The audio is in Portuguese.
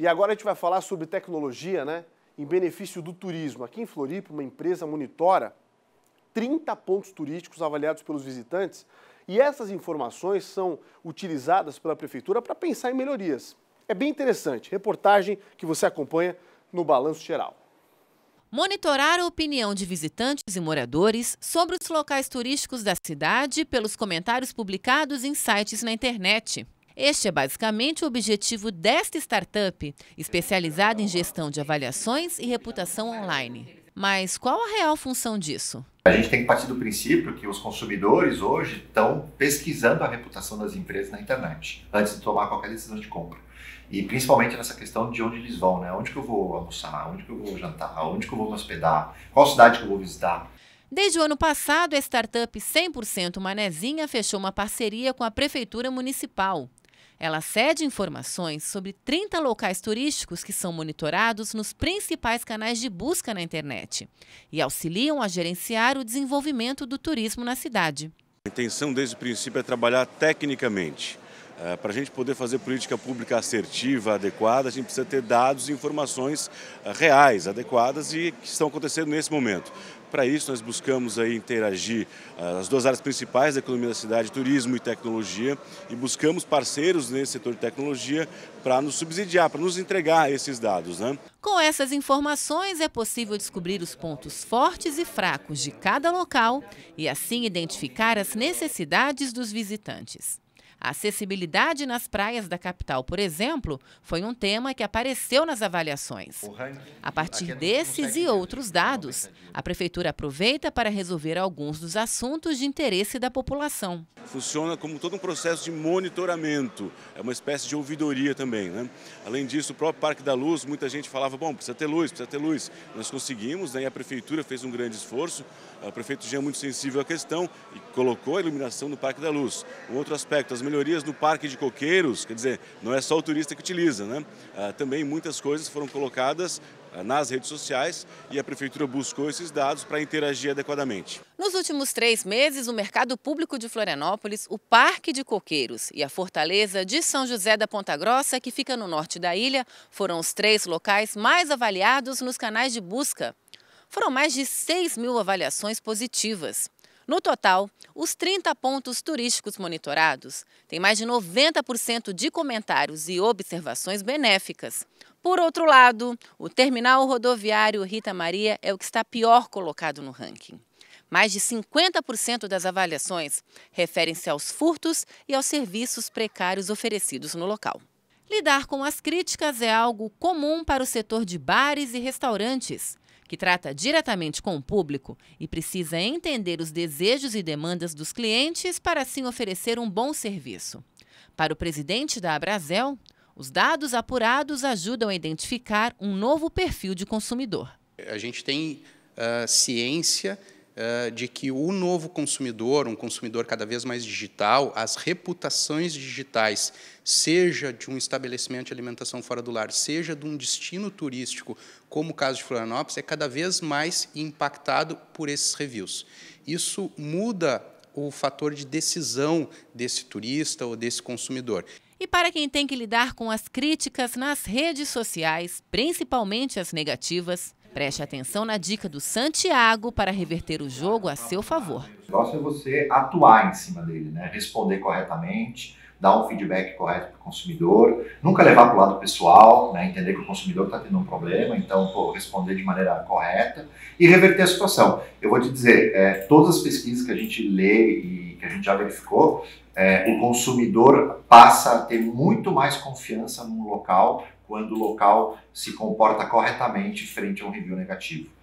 E agora a gente vai falar sobre tecnologia, né? Em benefício do turismo. Aqui em Floripa, uma empresa monitora 30 pontos turísticos avaliados pelos visitantes e essas informações são utilizadas pela prefeitura para pensar em melhorias. É bem interessante. Reportagem que você acompanha no Balanço Geral. Monitorar a opinião de visitantes e moradores sobre os locais turísticos da cidade pelos comentários publicados em sites na internet. Este é basicamente o objetivo desta startup, especializada em gestão de avaliações e reputação online. Mas qual a real função disso? A gente tem que partir do princípio que os consumidores hoje estão pesquisando a reputação das empresas na internet, antes de tomar qualquer decisão de compra. E principalmente nessa questão de onde eles vão, né? Onde que eu vou almoçar, onde que eu vou jantar, onde que eu vou me hospedar, qual cidade que eu vou visitar. Desde o ano passado, a startup 100% Manezinha fechou uma parceria com a Prefeitura Municipal. Ela cede informações sobre 30 locais turísticos que são monitorados nos principais canais de busca na internet e auxiliam a gerenciar o desenvolvimento do turismo na cidade. A intenção desde o princípio é trabalhar tecnicamente é, para a gente poder fazer política pública assertiva, adequada, a gente precisa ter dados e informações é, reais, adequadas e que estão acontecendo nesse momento. Para isso, nós buscamos aí interagir é, as duas áreas principais da economia da cidade, turismo e tecnologia, e buscamos parceiros nesse setor de tecnologia para nos subsidiar, para nos entregar esses dados. Né? Com essas informações, é possível descobrir os pontos fortes e fracos de cada local e, assim, identificar as necessidades dos visitantes. A acessibilidade nas praias da capital, por exemplo, foi um tema que apareceu nas avaliações. A partir é desses e outros então, dados, a Prefeitura aproveita para resolver alguns dos assuntos de interesse da população. Funciona como todo um processo de monitoramento, é uma espécie de ouvidoria também. Né? Além disso, o próprio Parque da Luz, muita gente falava, bom, precisa ter luz, precisa ter luz. Nós conseguimos, né? e a Prefeitura fez um grande esforço, o prefeito já é muito sensível à questão e colocou a iluminação no Parque da Luz. Um outro aspecto, as melhorias no Parque de Coqueiros, quer dizer, não é só o turista que utiliza, né? Ah, também muitas coisas foram colocadas ah, nas redes sociais e a Prefeitura buscou esses dados para interagir adequadamente. Nos últimos três meses, o Mercado Público de Florianópolis, o Parque de Coqueiros e a Fortaleza de São José da Ponta Grossa, que fica no norte da ilha, foram os três locais mais avaliados nos canais de busca. Foram mais de 6 mil avaliações positivas. No total, os 30 pontos turísticos monitorados têm mais de 90% de comentários e observações benéficas. Por outro lado, o terminal rodoviário Rita Maria é o que está pior colocado no ranking. Mais de 50% das avaliações referem-se aos furtos e aos serviços precários oferecidos no local. Lidar com as críticas é algo comum para o setor de bares e restaurantes que trata diretamente com o público e precisa entender os desejos e demandas dos clientes para assim oferecer um bom serviço. Para o presidente da Abrazel, os dados apurados ajudam a identificar um novo perfil de consumidor. A gente tem uh, ciência eh, de que o novo consumidor, um consumidor cada vez mais digital, as reputações digitais, seja de um estabelecimento de alimentação fora do lar, seja de um destino turístico, como o caso de Florianópolis, é cada vez mais impactado por esses reviews. Isso muda o fator de decisão desse turista ou desse consumidor. E para quem tem que lidar com as críticas nas redes sociais, principalmente as negativas, Preste atenção na dica do Santiago para reverter o jogo a seu favor. O negócio é você atuar em cima dele, né? responder corretamente, dar um feedback correto para o consumidor, nunca levar para o lado pessoal, né? entender que o consumidor está tendo um problema, então pô, responder de maneira correta e reverter a situação. Eu vou te dizer, é, todas as pesquisas que a gente lê e que a gente já verificou, é, o consumidor passa a ter muito mais confiança num local quando o local se comporta corretamente frente a um review negativo.